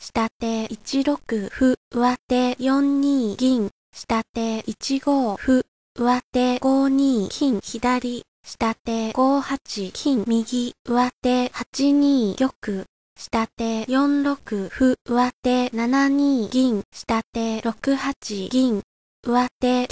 下手1 6歩、上手4 2銀、下手1 5歩、上手5 2金左、下手5 8金右、上手8 2玉、下手4 6歩、上手7 2銀、下手6 8銀、上手9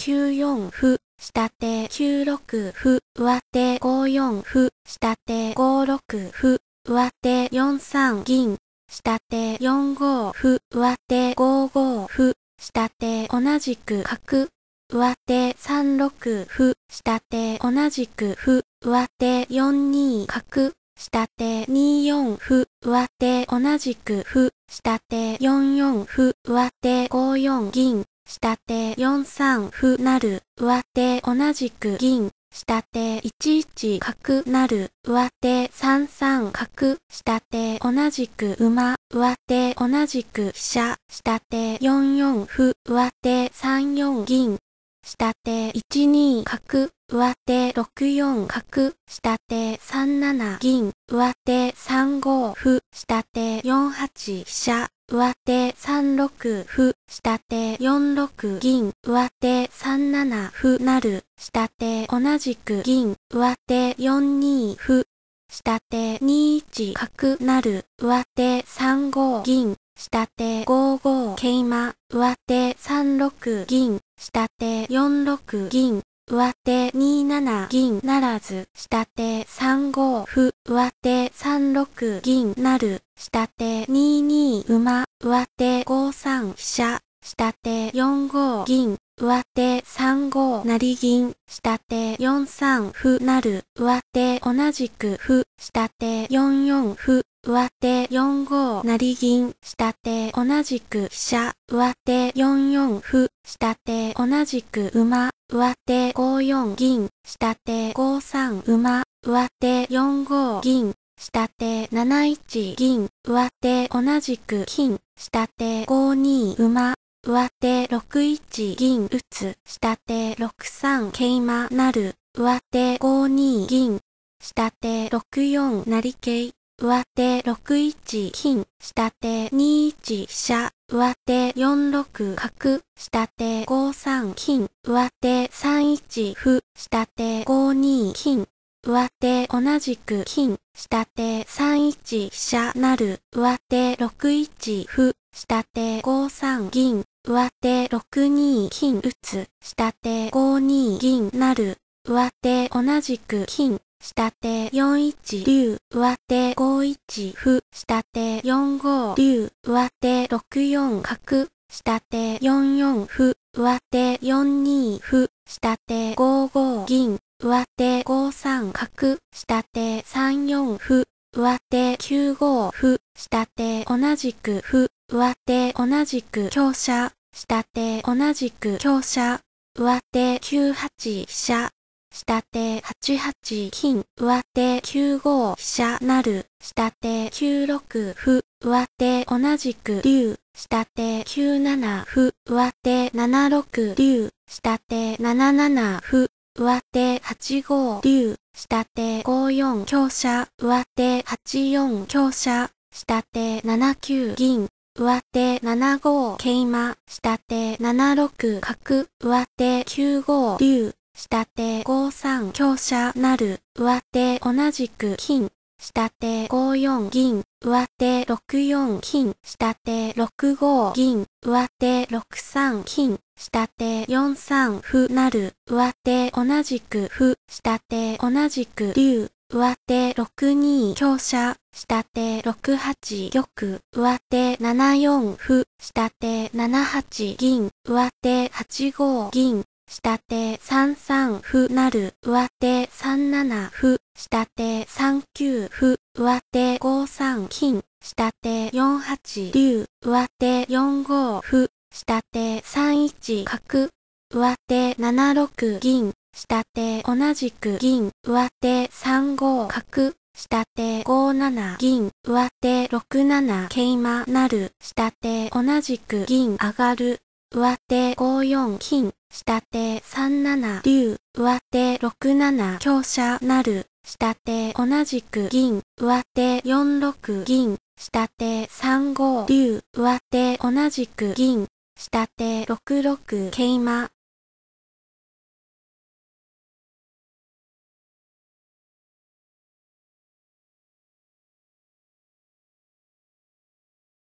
4歩、下手9 6歩、上手5 4歩、下手5 6歩、上手4 3銀、下手4五歩、上手5五歩、下手同じく角、上手3六歩、下手同じく歩、上手4二角、下手2四歩、上手同じく歩、下手4四歩、上手5四銀、下手4三歩なる、上手同じく銀、下手1一角なる、上手3三角、下手同じく馬、上手、同じく飛車、下手、四四歩、上手、三四銀、下手、一二角、上手、六四角、下手、三七銀、上手、三五歩、下手、四八飛車、上手三六歩、下手四六銀、上手三七歩なる、下手同じく銀、上手四二歩、下手2一角なる上手3五銀、下手5五桂馬、上手3六銀、下手4六銀、上手2七銀ならず、下手3五歩、上手3六銀なる、下手2二馬、上手5三飛車、下手4五銀、上手3五成銀、下手4三歩なる、上手同じく歩、下手4四歩、上手4五成銀、下手同じく飛車、上手4四歩、下手同じく馬、上手5四銀、下手5三馬、上手4五銀、下手7一銀、上手同じく金、下手5二馬、上手6一銀打つ、下手6三桂馬なる、上手5二銀、下手6四成桂、上手6一金、下手2一飛車、上手4六角、下手5三金、上手3一歩、下手5二金、上手同じく金、下手3一飛車なる、上手6一歩、下手5三銀、上手6二金打つ、下手5二銀なる、上手同じく金、下手4一竜、上手5一歩、下手4五竜、上手6四角、下手4四歩、上手4二歩、下手5五銀、上手5三角、下手3四歩、上手9五歩、下手同じく歩、上手同じく強者、下手同じく強者、上手9八飛車、下手8八金、上手9五飛車なる、下手9六歩、上手同じく竜、下手9七歩、上手7六竜、下手7七歩、上手8五竜、下手5四強者、上手8四強者、下手7九銀、上手7五桂馬、下手7六角、上手9五竜、下手5三強者、なる、上手同じく金、下手5四銀、上手6四金、下手6五銀、上手6三金。下手4三歩なる、上手同じく歩、下手同じく竜、上手6二強者、下手6八玉、上手7四歩、下手7八銀、上手8五銀、下手3三歩なる、上手3七歩、下手3九歩、上手5三金、下手4八竜、上手4五歩、下手3一角、上手7六銀、下手同じく銀、上手3五角、下手5七銀、上手6七桂馬なる、下手同じく銀上がる、上手5四金、下手3七竜、上手6七強者なる、下手同じく銀、上手4六銀、下手3五竜、上手同じく銀、下手6六桂馬